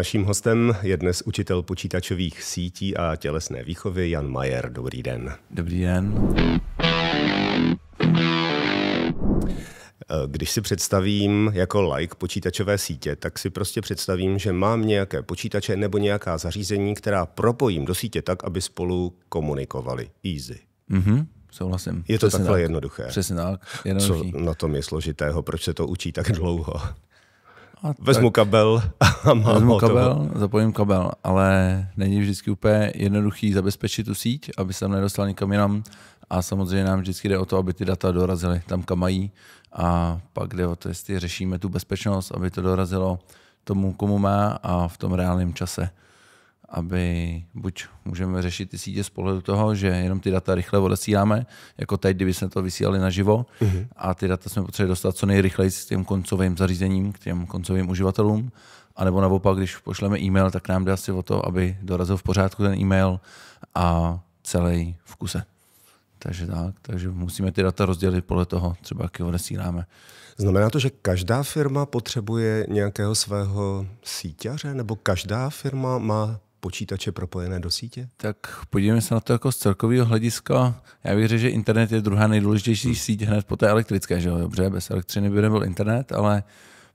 Naším hostem je dnes učitel počítačových sítí a tělesné výchovy Jan Majer. Dobrý den. Dobrý den. Eh, když si představím jako like počítačové sítě, tak si prostě představím, že mám nějaké počítače nebo nějaká zařízení, která propojím do sítě tak, aby spolu komunikovali. Easy. Mm-hmm. souhlasím. Je to Přesně takhle tak. jednoduché. Přesně tak. Jednoduchý. Co na tom je složitého? Proč se to učí tak dlouho? A Vezmu tak, kabel a mám Vezmu hotovo. kabel, zapojím kabel, ale není vždycky úplně jednoduchý zabezpečit tu síť, aby se tam nedostal nikam jinam. A samozřejmě nám vždycky jde o to, aby ty data dorazily tam, kam mají. A pak jde o to, jestli řešíme tu bezpečnost, aby to dorazilo tomu, komu má a v tom reálném čase aby buď můžeme řešit ty sítě z pohledu toho, že jenom ty data rychle odesíláme, jako teď, kdyby jsme to vysílali naživo, mm-hmm. a ty data jsme potřebovali dostat co nejrychleji s těm koncovým zařízením, k těm koncovým uživatelům, a nebo naopak, když pošleme e-mail, tak nám jde asi o to, aby dorazil v pořádku ten e-mail a celý v kuse. Takže tak, takže musíme ty data rozdělit podle toho, třeba jak je odesíláme. Znamená to, že každá firma potřebuje nějakého svého síťaře, nebo každá firma má počítače propojené do sítě? Tak podívejme se na to jako z celkového hlediska. Já bych řekl, že internet je druhá nejdůležitější hmm. síť hned po té elektrické, že jo? Dobře, bez elektřiny by nebyl internet, ale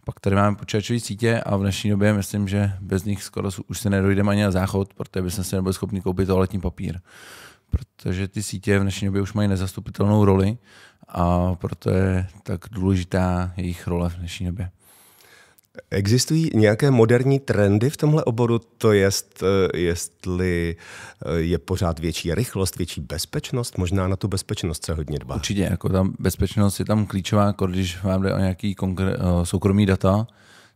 pak tady máme počítačové sítě a v dnešní době myslím, že bez nich skoro už se nedojdeme ani na záchod, protože bychom si nebyli schopni koupit toaletní papír. Protože ty sítě v dnešní době už mají nezastupitelnou roli a proto je tak důležitá jejich role v dnešní době. Existují nějaké moderní trendy v tomhle oboru, to jest, eh, jestli eh, je pořád větší rychlost, větší bezpečnost, možná na tu bezpečnost se hodně dbá. Určitě, jako tam bezpečnost je tam klíčová, jako když vám jde o nějaký konkr- eh, soukromý data,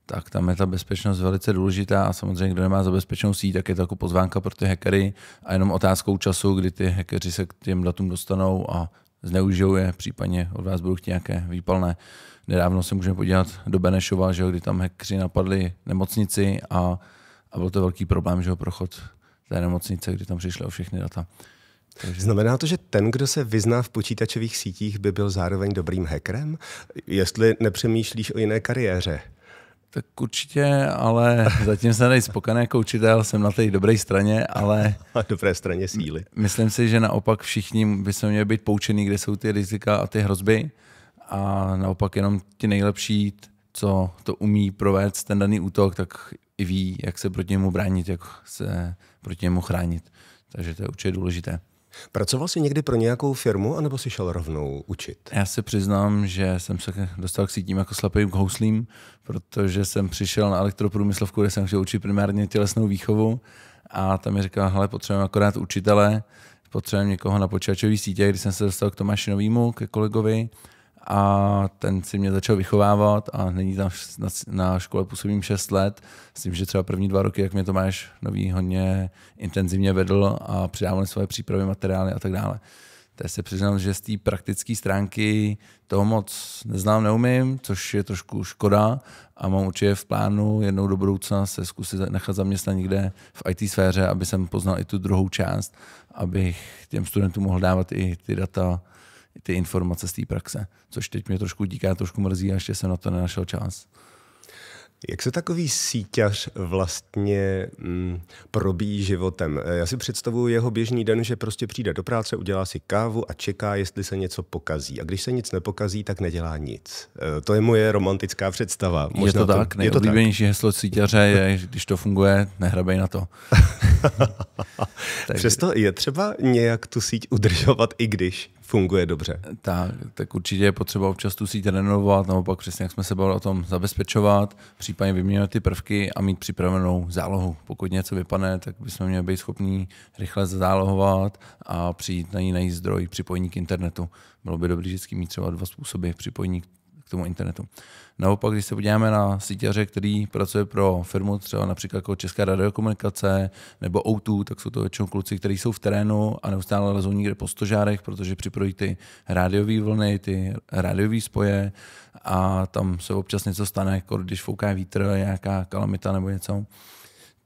tak tam je ta bezpečnost velice důležitá a samozřejmě, kdo nemá zabezpečenou síť, tak je to jako pozvánka pro ty hackery a jenom otázkou času, kdy ty hackeři se k těm datům dostanou a zneužijou je, případně od vás budou chtít nějaké výpalné. Nedávno se můžeme podívat do Benešova, že jo, kdy tam hekři napadli nemocnici a, a byl to velký problém, že jo, prochod té nemocnice, kdy tam přišly o všechny data. Takže... Znamená to, že ten, kdo se vyzná v počítačových sítích, by byl zároveň dobrým hackerem? Jestli nepřemýšlíš o jiné kariéře? Tak určitě, ale zatím jsem tady spokojený jako učitel, jsem na té dobré straně, ale... na Dobré straně síly. Myslím si, že naopak všichni by se měli být poučený, kde jsou ty rizika a ty hrozby a naopak jenom ti nejlepší, co to umí provést ten daný útok, tak i ví, jak se proti němu bránit, jak se proti němu chránit. Takže to je určitě důležité. Pracoval jsi někdy pro nějakou firmu, anebo jsi šel rovnou učit? Já se přiznám, že jsem se dostal k sítím jako k houslím, protože jsem přišel na elektroprůmyslovku, kde jsem chtěl učit primárně tělesnou výchovu a tam mi říkal, hele, potřebujeme akorát učitele, potřebujeme někoho na počítačové sítě, když jsem se dostal k Tomáši Novýmu, ke kolegovi, a ten si mě začal vychovávat a není na, na, na škole působím 6 let, s tím, že třeba první dva roky, jak mě Tomáš Nový hodně intenzivně vedl a přidával svoje přípravy, materiály a tak dále. Teď se přiznám, že z té praktické stránky toho moc neznám, neumím, což je trošku škoda a mám určitě v plánu jednou do budoucna se zkusit nechat zaměstnat někde v IT sféře, aby jsem poznal i tu druhou část, abych těm studentům mohl dávat i ty data ty informace z té praxe, což teď mě trošku díká, trošku mrzí a ještě jsem na to nenašel čas. Jak se takový síťař vlastně mm, probíjí životem? Eh, já si představuju jeho běžný den, že prostě přijde do práce, udělá si kávu a čeká, jestli se něco pokazí. A když se nic nepokazí, tak nedělá nic. Eh, to je moje romantická představa. Možná je to, tak. to tak? Nejoblíbenější heslo síťaře je, že když to funguje, nehrabej na to. Přesto je třeba nějak tu síť udržovat, i když funguje dobře. Tak, tak určitě je potřeba občas tu síť renovovat, naopak přesně jak jsme se bavili o tom zabezpečovat, případně vyměňovat ty prvky a mít připravenou zálohu. Pokud něco vypadne, tak bychom měli být schopni rychle zálohovat a přijít na jiný zdroj připojení k internetu. Bylo by dobré vždycky mít třeba dva způsoby připojení k tomu internetu. Naopak, když se podíváme na sítěře, který pracuje pro firmu třeba například jako Česká radiokomunikace nebo O2, tak jsou to většinou kluci, kteří jsou v terénu a neustále lezou někde po stožárech, protože připrojí ty rádiové vlny, ty rádiové spoje a tam se občas něco stane, jako když fouká vítr, nějaká kalamita nebo něco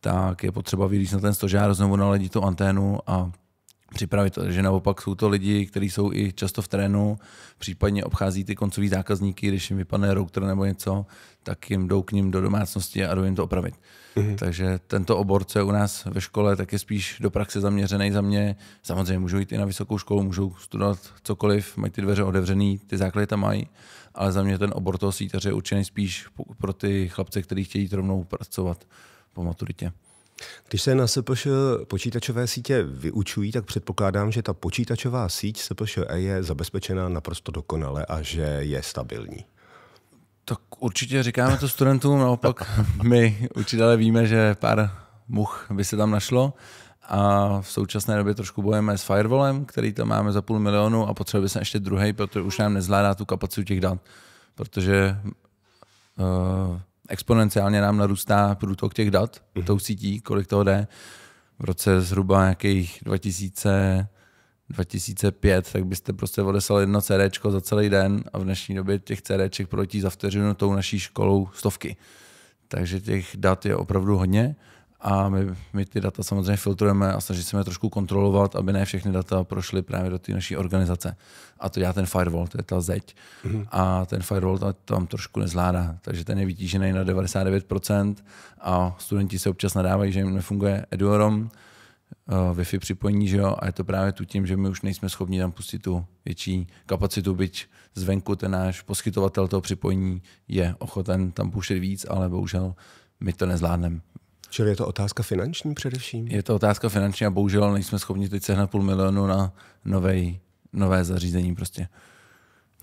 tak je potřeba vylíz na ten stožár, znovu naladit tu anténu a připravit, že naopak jsou to lidi, kteří jsou i často v trénu, případně obchází ty koncový zákazníky, když jim vypadne router nebo něco, tak jim jdou k ním do domácnosti a jdou jim to opravit. Mm-hmm. Takže tento obor, co je u nás ve škole, tak je spíš do praxe zaměřený za mě. Samozřejmě můžou jít i na vysokou školu, můžou studovat cokoliv, mají ty dveře otevřený, ty základy tam mají, ale za mě ten obor toho sítaře je určený spíš pro ty chlapce, kteří chtějí jít rovnou pracovat po maturitě. Když se na SPŠ počítačové sítě vyučují, tak předpokládám, že ta počítačová síť SPŠ e je zabezpečená naprosto dokonale a že je stabilní. Tak určitě říkáme to studentům, naopak my učitelé víme, že pár much by se tam našlo a v současné době trošku bojujeme s firewallem, který tam máme za půl milionu a potřebuje se ještě druhý, protože už nám nezvládá tu kapacitu těch dat, protože uh, exponenciálně nám narůstá průtok těch dat, mm-hmm. tou sítí, kolik toho jde. V roce zhruba nějakých 2000, 2005, tak byste prostě odeslali jedno CD za celý den a v dnešní době těch CD proletí za vteřinu tou naší školou stovky. Takže těch dat je opravdu hodně a my, my ty data samozřejmě filtrujeme a snažíme se je trošku kontrolovat, aby ne všechny data prošly právě do té naší organizace. A to dělá ten firewall, to je ta zeď. Mm-hmm. A ten firewall tam, tam trošku nezvládá, takže ten je vytížený na 99% a studenti se občas nadávají, že jim nefunguje Eduorom, uh, eh, Wi-Fi připojení, že jo? a je to právě tu tím, že my už nejsme schopni tam pustit tu větší kapacitu, byť zvenku ten náš poskytovatel toho připojení je ochoten tam pouštět víc, ale bohužel my to nezvládneme. Čili je to otázka finanční především? Je to otázka finanční a bohužel nejsme schopni teď sehnat půl milionu na novej, nové zařízení prostě.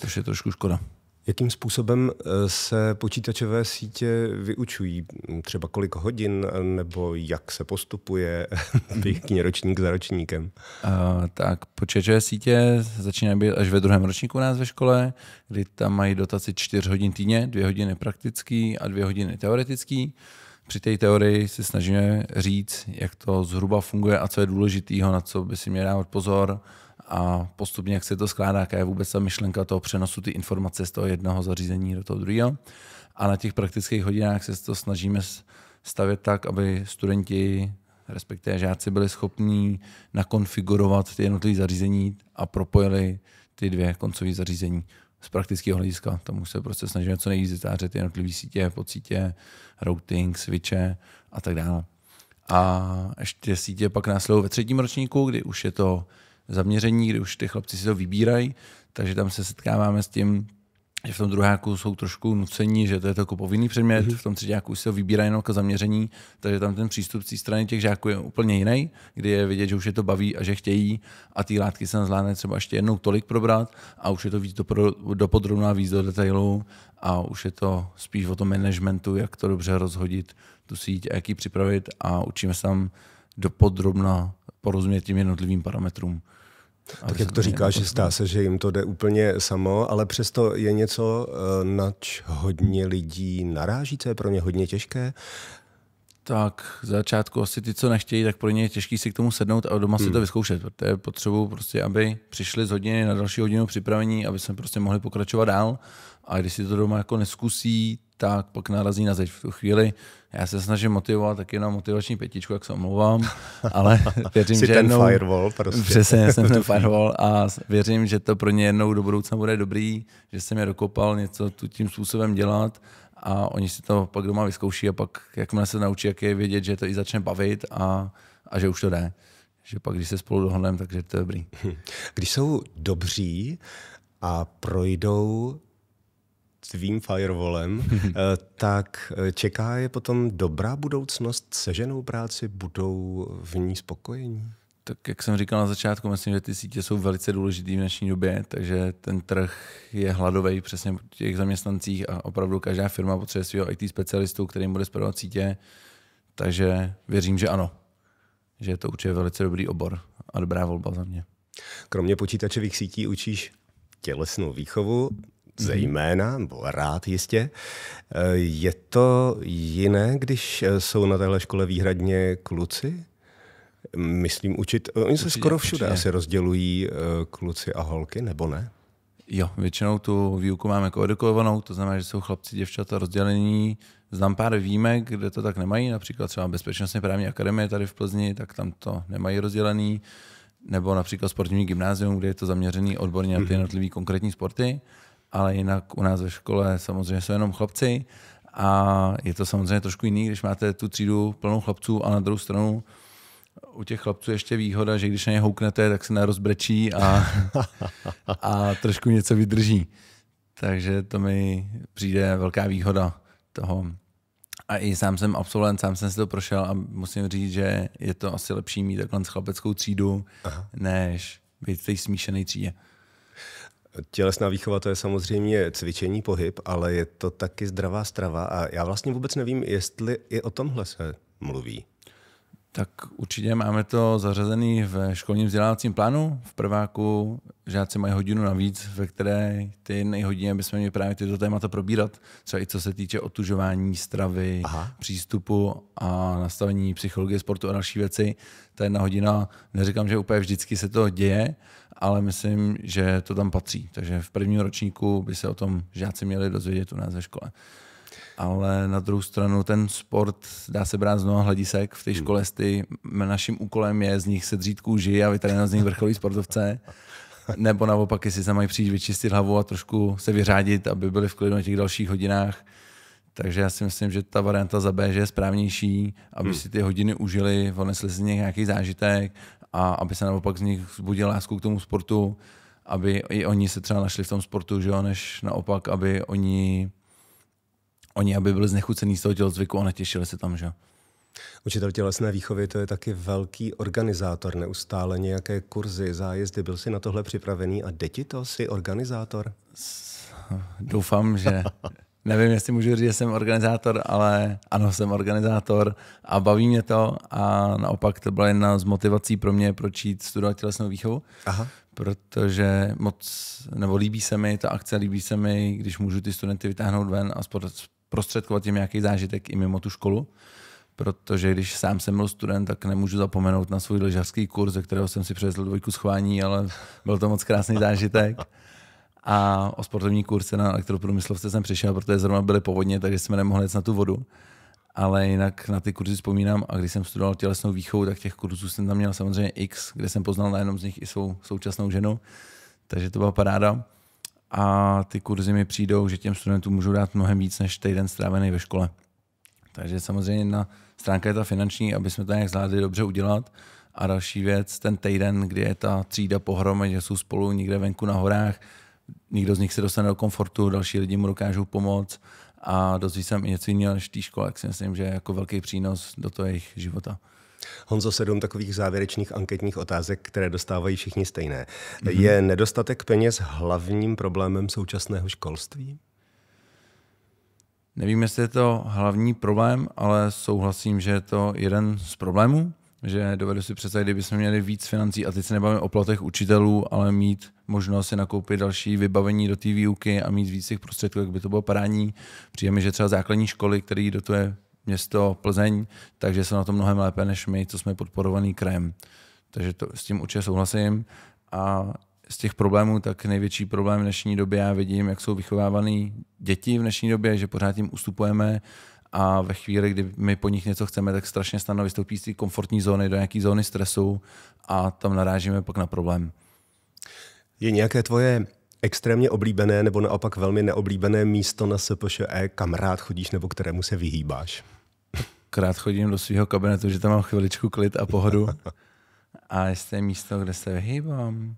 To je trošku škoda. Jakým způsobem eh, se počítačové sítě vyučují? Třeba kolik hodin nebo jak se postupuje pěkně ročník za ročníkem? Uh, tak počítačové sítě začínají být až ve druhém ročníku u nás ve škole, kdy tam mají dotaci 4 hodin týdně, dvě hodiny praktický a dvě hodiny teoretický. Uh, při té teorii si snažíme říct, jak to zhruba funguje a co je důležitého, na co by si měl dávat pozor a postupně, jak se to skládá, jaká je vůbec ta myšlenka toho přenosu ty informace z toho jednoho zařízení do toho druhého. A na těch praktických hodinách se to snažíme stavět tak, aby studenti, respektive žáci, byli schopní nakonfigurovat ty jednotlivé zařízení a propojili ty dvě koncové zařízení z praktického hlediska. Tomu se prostě snažíme co nejvíc vytvářet jednotlivé sítě, pocítě, routing, switche a tak dále. A ještě sítě pak následují ve třetím ročníku, kdy už je to zaměření, kdy už ty chlapci si to vybírají, takže tam se setkáváme s tím, že v tom druháku jsou trošku nucení, že to je to jako povinný předmět, mm-hmm. v tom třetíku se ho vybírá jenom jako zaměření, takže tam ten přístup z strany těch žáků je úplně jiný, kdy je vidět, že už je to baví a že chtějí a ty látky se nezvládne třeba ještě jednou tolik probrat a už je to víc do, do podrobná, víc do detailu a už je to spíš o tom managementu, jak to dobře rozhodit, tu síť a jak ji připravit a učíme se tam do podrobna porozumět těm jednotlivým parametrům. Tak jak to říkáš, zdá se, že jim to jde úplně samo, ale přesto je něco, eh, nač hodně lidí naráží, co je pro ně hodně těžké. Tak v začátku asi ty, co nechtějí, tak pro ně je těžký si k tomu sednout a doma hmm. si to vyzkoušet, protože potřebuji prostě, aby přišli z hodiny na další hodinu připravení, aby jsme prostě mohli pokračovat dál. A když si to doma jako neskusí, tak pak narazí na zeď v tu chvíli. Já se snažím motivovat taky na motivační pětičku, jak se omlouvám, ale věřím, že jednou... ten firewall prostě. Přesně, jsem ten firewall a věřím, že to pro ně jednou do budoucna bude dobrý, že jsem je dokopal něco tu tím způsobem dělat a oni si to pak doma vyzkouší a pak jakmile se naučí, jak je vědět, že to i začne bavit a, a že už to jde. Že pak, když se spolu dohodneme, takže to je dobrý. Když jsou dobří a projdou svým firewallem, eh, tak eh, čeká je potom dobrá budoucnost, se ženou práci, budou v ní spokojení? Tak jak jsem říkal na začátku, myslím, že ty sítě jsou velice důležitý v dnešní době, takže ten trh je hladový přesně po těch zaměstnancích a opravdu každá firma potřebuje svého IT specialistu, který bude spravovat sítě, takže věřím, že ano. Že je to určitě velice dobrý obor a dobrá volba za mě. Kromě počítačových sítí učíš tělesnou výchovu, zejména, mhm. nebo rád jistě. Eh, je to jiné, když eh, jsou na téhle škole výhradně kluci? Myslím učit, eh, oni se určitě, skoro všude určitě. asi rozdělují kluci a holky, nebo ne? Jo, většinou tu výuku máme koordinovanou. to znamená, že jsou chlapci, děvčata rozdělení. Znám pár výjimek, kde to tak nemají, například třeba bezpečnostní právní akademie tady v Plzni, tak tam to nemají rozdělený, nebo například sportovní gymnázium, kde je to zaměřený odborně na ty mhm. jednotlivé konkrétní sporty ale jinak u nás ve škole samozřejmě jsou jenom chlapci a je to samozřejmě trošku jiný, když máte tu třídu plnou chlapců a na druhou stranu u těch chlapců ještě výhoda, že když na ně houknete, tak se nerozbrečí a, a trošku něco vydrží. Takže to mi přijde velká výhoda toho. A i sám jsem absolvent, sám jsem si to prošel a musím říct, že je to asi lepší mít takhle chlapeckou třídu, Aha. než být v té smíšené třídě. Tělesná výchova to je samozřejmě cvičení, pohyb, ale je to taky zdravá strava a já vlastně vůbec nevím, jestli i o tomhle se mluví. Tak určitě máme to zařazené v školním vzdělávacím plánu. V prváku žáci mají hodinu navíc, ve které ty nejhodině bychom měli právě tyto témata probírat. Třeba i co se týče otužování, stravy, Aha. přístupu a nastavení psychologie, sportu a další věci. Ta jedna hodina, neříkám, že úplně vždycky se to děje, ale myslím, že to tam patří. Takže v prvním ročníku by se o tom žáci měli dozvědět u nás ve škole ale na druhou stranu ten sport dá se brát z mnoha hledisek. V té hmm. škole ty, naším úkolem je z nich sedřít kůži a vytrénovat z nich vrcholí sportovce. Nebo naopak, jestli se mají přijít vyčistit hlavu a trošku se vyřádit, aby byli v klidu na těch dalších hodinách. Takže já si myslím, že ta varianta za B že je správnější, aby hmm. si ty hodiny užili, odnesli si nějaký zážitek a aby se naopak z nich vzbudil lásku k tomu sportu, aby i oni se třeba našli v tom sportu, že jo, než naopak, aby oni oni, aby byli znechucený z toho tělocviku a netěšili se tam, že Učitel tělesné výchovy to je taky velký organizátor, neustále nějaké kurzy, zájezdy. Byl jsi na tohle připravený a ti to, jsi organizátor? Doufám, že... Nevím, jestli můžu říct, že jsem organizátor, ale ano, jsem organizátor a baví mě to a naopak to byla jedna z motivací pro mě, proč jít studovat tělesnou výchovu, Aha. protože moc, nebo líbí se mi ta akce, líbí se mi, když můžu ty studenty vytáhnout ven a prostředkovat jim nějaký zážitek i mimo tu školu, protože když sám jsem byl student, tak nemůžu zapomenout na svůj lyžařský kurz, ze kterého jsem si přivezl dvojku schování, ale byl to moc krásný zážitek. A o sportovní kurce na elektroprůmyslovce jsem přišel, protože zrovna byly povodně, takže jsme nemohli jít na tu vodu. Ale jinak na ty kurzy vzpomínám a když jsem studoval tělesnou výchovu, tak těch kurzů jsem tam měl samozřejmě x, kde jsem poznal na jednom z nich i svou současnou ženu. Takže to byla paráda a ty kurzy mi přijdou, že těm studentům můžu dát mnohem víc než týden strávený ve škole. Takže samozřejmě na stránka je ta finanční, aby jsme to nějak zvládli dobře udělat. A další věc, ten týden, kdy je ta třída pohromadě, jsou spolu někde venku na horách, nikdo z nich se dostane do komfortu, další lidi mu dokážou pomoct a dozví se i něco jiného než v té škole, tak si myslím, že je jako velký přínos do toho jejich života. Honzo, sedm takových závěrečných anketních otázek, které dostávají všichni stejné. Mm-hmm. Je nedostatek peněz hlavním problémem současného školství? Nevím, jestli je to hlavní problém, ale souhlasím, že je to jeden z problémů, že dovedu si představit, kdybychom měli víc financí, a teď se nebavíme o platech učitelů, ale mít možnost si nakoupit další vybavení do té výuky a mít víc těch prostředků, jak by to bylo parání. Přijeme, že třeba základní školy, který dotuje město Plzeň, takže jsou na to mnohem lépe než my, co jsme podporovaný krajem. Takže to, s tím určitě souhlasím. A z těch problémů, tak největší problém v dnešní době já vidím, jak jsou vychovávané děti v dnešní době, že pořád jim ustupujeme a ve chvíli, kdy my po nich něco chceme, tak strašně snadno vystoupí z té komfortní zóny do nějaké zóny stresu a tam narážíme pak na problém. Je nějaké tvoje extrémně oblíbené nebo naopak velmi neoblíbené místo na SPŠE, kam rád chodíš nebo kterému se vyhýbáš? Krát chodím do svého kabinetu, že tam mám chviličku klid a pohodu. A jestli je místo, kde se vyhýbám,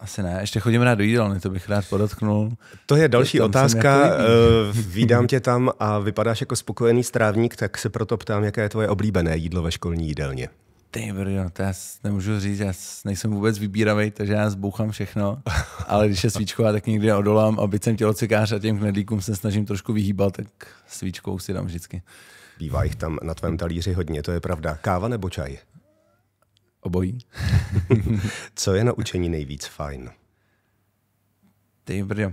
asi ne. Ještě chodím rád do jídelny, to bych rád podotknul. To je další tam otázka. Jako eh, Vídám tě tam a vypadáš jako spokojený strávník, tak se proto ptám, jaké je tvoje oblíbené jídlo ve školní jídelně ty brdo, to já nemůžu říct, já nejsem vůbec vybíravý, takže já zbouchám všechno, ale když je svíčková, tak někdy odolám a byť jsem tělocikář a těm knedlíkům se snažím trošku vyhýbat, tak svíčkou si dám vždycky. Bývá jich tam na tvém talíři hodně, to je pravda. Káva nebo čaj? Obojí. Co je na učení nejvíc fajn? Ty brdo.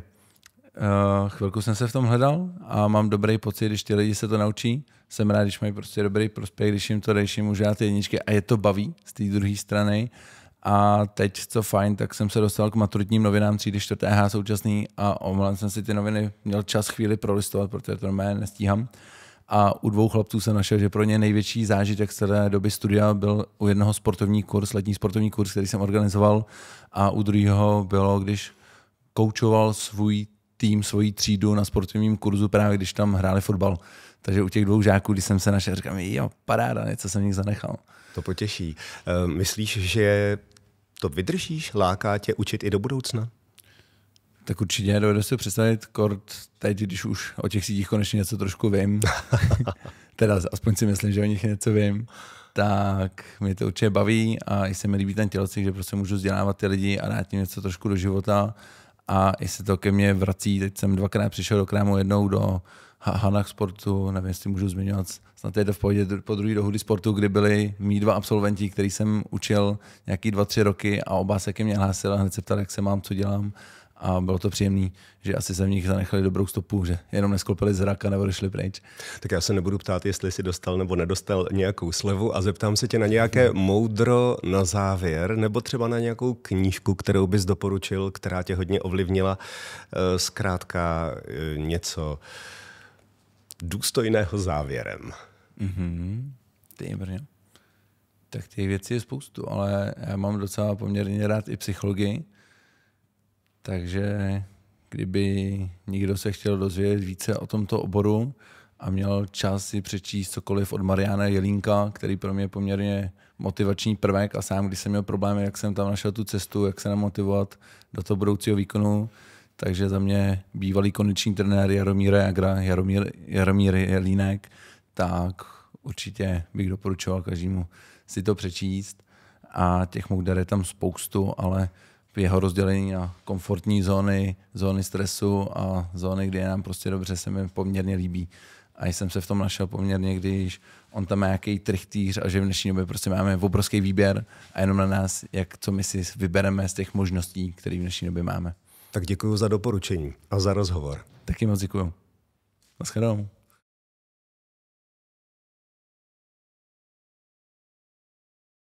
Uh, chvilku jsem se v tom hledal a mám dobrý pocit, když ti lidi se to naučí. Jsem rád, když mají prostě dobrý prospěch, když jim to dejš, jim už ty jedničky a je to baví z té druhé strany. A teď, co fajn, tak jsem se dostal k maturitním novinám třídy 4. H současný a omlouvám jsem si ty noviny, měl čas chvíli prolistovat, protože to mé nestíhám. A u dvou chlapců jsem našel, že pro ně největší zážitek z celé doby studia byl u jednoho sportovní kurz, letní sportovní kurz, který jsem organizoval, a u druhého bylo, když koučoval svůj tým, svoji třídu na sportovním kurzu, právě když tam hráli fotbal. Takže u těch dvou žáků, když jsem se našel, říkám, jo, paráda, něco jsem jich zanechal. To potěší. Eh, myslíš, že to vydržíš? Láká tě učit i do budoucna? Tak určitě dovedu si představit kort teď, když už o těch sítích konečně něco trošku vím. teda aspoň si myslím, že o nich něco vím. Tak mě to určitě baví a i se mi líbí ten tělocvik, že prostě můžu vzdělávat ty lidi a dát jim něco trošku do života a i se to ke mně vrací. Teď jsem dvakrát přišel do krému, jednou do Hanach sportu, nevím, jestli můžu zmiňovat, snad je to v pohodě, po druhý do Hudy sportu, kdy byli mý dva absolventi, který jsem učil nějaký dva, tři roky a oba se ke mně hlásili a hned se ptali, jak se mám, co dělám a bylo to příjemné, že asi se v nich zanechali dobrou stopu, že jenom nesklopili zrak a nebo došli pryč. Tak já se nebudu ptát, jestli jsi dostal nebo nedostal nějakou slevu a zeptám se tě na nějaké moudro na závěr nebo třeba na nějakou knížku, kterou bys doporučil, která tě hodně ovlivnila. Eh, zkrátka eh, něco důstojného závěrem. Mm-hmm. Ty, brně. Tak těch věcí je spoustu, ale já mám docela poměrně rád i psychologii. Takže kdyby někdo se chtěl dozvědět více o tomto oboru a měl čas si přečíst cokoliv od Mariana Jelínka, který pro mě je poměrně motivační prvek a sám, když jsem měl problémy, jak jsem tam našel tu cestu, jak se namotivovat do toho budoucího výkonu, takže za mě bývalý koneční trenér Jaromír Jagra, Jaromír, Jaromír Jelínek, tak určitě bych doporučoval každému si to přečíst. A těch mouder je tam spoustu, ale jeho rozdělení na komfortní zóny, zóny stresu a zóny, kde je nám prostě dobře, se mi poměrně líbí. A jsem se v tom našel poměrně, když on tam má nějaký trichtýř a že v dnešní době prostě máme obrovský výběr a jenom na nás, jak co my si vybereme z těch možností, které v dnešní době máme. Tak děkuji za doporučení a za rozhovor. Taky moc děkuji. Naschledanou.